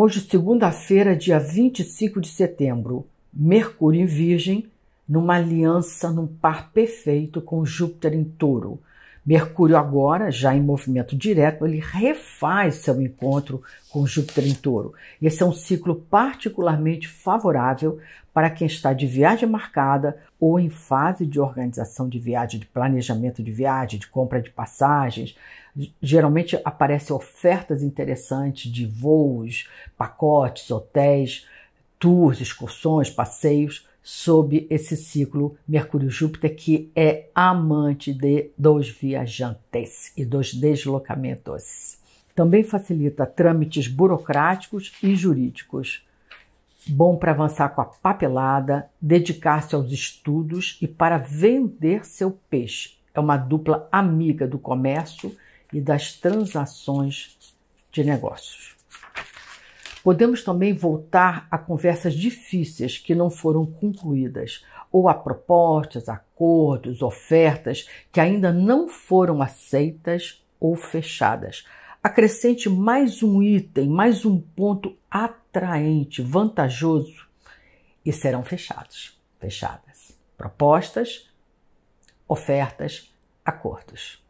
Hoje, segunda-feira, dia 25 de setembro, Mercúrio em Virgem, numa aliança, num par perfeito com Júpiter em Touro. Mercúrio, agora já em movimento direto, ele refaz seu encontro com Júpiter em touro. Esse é um ciclo particularmente favorável para quem está de viagem marcada ou em fase de organização de viagem, de planejamento de viagem, de compra de passagens. Geralmente aparecem ofertas interessantes de voos, pacotes, hotéis, tours, excursões, passeios sob esse ciclo Mercúrio-Júpiter, que é amante de, dos viajantes e dos deslocamentos. Também facilita trâmites burocráticos e jurídicos. Bom para avançar com a papelada, dedicar-se aos estudos e para vender seu peixe. É uma dupla amiga do comércio e das transações de negócios. Podemos também voltar a conversas difíceis que não foram concluídas, ou a propostas, acordos, ofertas que ainda não foram aceitas ou fechadas. Acrescente mais um item, mais um ponto atraente, vantajoso, e serão fechados. Fechadas. Propostas, ofertas, acordos.